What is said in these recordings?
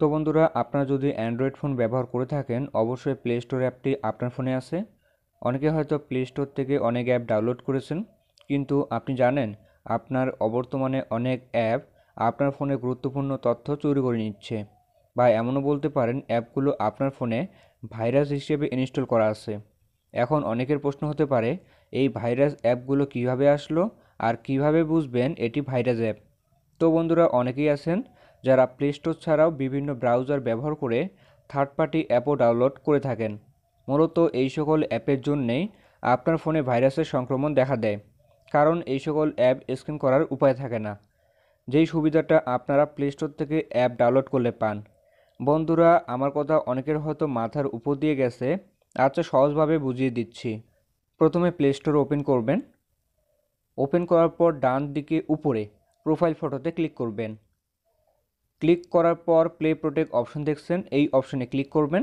তো বন্ধুরা আপনারা যদি অ্যান্ড্রয়েড ফোন ব্যবহার করে থাকেন অবশ্যই প্লে স্টোর অ্যাপটি আপনার ফোনে আছে অনেকে হয়তো প্লে স্টোর থেকে অনেক অ্যাপ ডাউনলোড করেছেন কিন্তু আপনি জানেন আপনার অবর্তমানে অনেক অ্যাপ আপনার ফোনে গুরুত্বপূর্ণ তথ্য চুরি করে নিচ্ছে বা এমনও বলতে পারেন অ্যাপগুলো আপনার ফোনে ভাইরাস হিসেবে ইনস্টল করা আছে এখন অনেকের প্রশ্ন হতে পারে এই ভাইরাস অ্যাপগুলো কিভাবে আসলো আর কিভাবে বুঝবেন এটি ভাইরাস অ্যাপ তো বন্ধুরা অনেকেই আছেন যারা প্লে স্টোর ছাড়াও বিভিন্ন ব্রাউজার ব্যবহার করে থার্ড পার্টি অ্যাপও ডাউনলোড করে থাকেন মূলত এই সকল অ্যাপের জন্যেই আপনার ফোনে ভাইরাসের সংক্রমণ দেখা দেয় কারণ এই সকল অ্যাপ স্ক্রিন করার উপায় থাকে না যেই সুবিধাটা আপনারা প্লে স্টোর থেকে অ্যাপ ডাউনলোড করলে পান বন্ধুরা আমার কথা অনেকের হয়তো মাথার উপর দিয়ে গেছে আচ্ছা সহজভাবে বুঝিয়ে দিচ্ছি প্রথমে প্লে স্টোর ওপেন করবেন ওপেন করার পর ডান দিকে উপরে প্রোফাইল ফটোতে ক্লিক করবেন ক্লিক করার পর প্লে প্রোটেক্ট অপশন দেখছেন এই অপশনে ক্লিক করবেন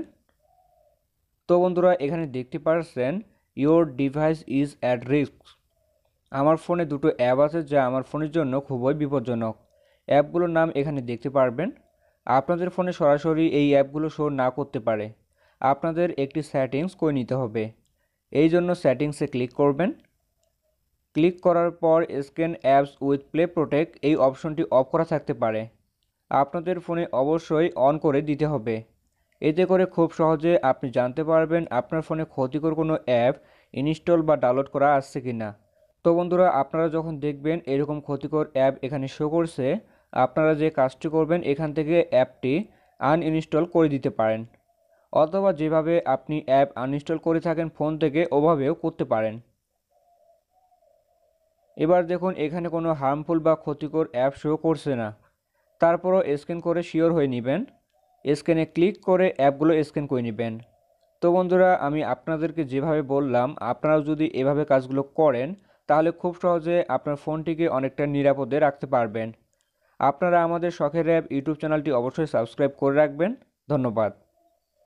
তো বন্ধুরা এখানে দেখতে পারছেন your device is at risk আমার ফোনে দুটো অ্যাপ আছে যা আমার ফোনের জন্য খুবই বিপজ্জনক অ্যাপগুলোর নাম এখানে দেখতে পারবেন আপনাদের ফোনে সরাসরি এই অ্যাপগুলো শো না করতে পারে আপনাদের একটি সেটিংস করে নিতে হবে এই জন্য সেটিংসে ক্লিক করবেন ক্লিক করার পর scan apps with Play Protect এই অপশনটি অফ করা থাকতে পারে আপনাদের ফোনে অবশ্যই অন করে দিতে হবে এতে করে খুব সহজে আপনি জানতে পারবেন আপনার ফোনে ক্ষতিকর কোনো অ্যাপ ইনস্টল বা ডাউনলোড করা আসছে কি না তো বন্ধুরা আপনারা যখন দেখবেন এরকম ক্ষতিকর অ্যাপ এখানে শো করছে আপনারা যে কাজটি করবেন এখান থেকে অ্যাপটি আনইনস্টল করে দিতে পারেন অথবা যেভাবে আপনি অ্যাপ আনইনস্টল করে থাকেন ফোন থেকে ওভাবেও করতে পারেন এবার দেখুন এখানে কোনো হার্মফুল বা ক্ষতিকর অ্যাপ শো করছে না তারপরও স্ক্যান করে শিওর হয়ে নেবেন স্ক্যানে ক্লিক করে অ্যাপগুলো স্ক্যান করে নেবেন তো বন্ধুরা আমি আপনাদেরকে যেভাবে বললাম আপনারাও যদি এভাবে কাজগুলো করেন তাহলে খুব সহজে আপনার ফোনটিকে অনেকটা নিরাপদে রাখতে পারবেন আপনারা আমাদের শখের অ্যাপ ইউটিউব চ্যানেলটি অবশ্যই সাবস্ক্রাইব করে রাখবেন ধন্যবাদ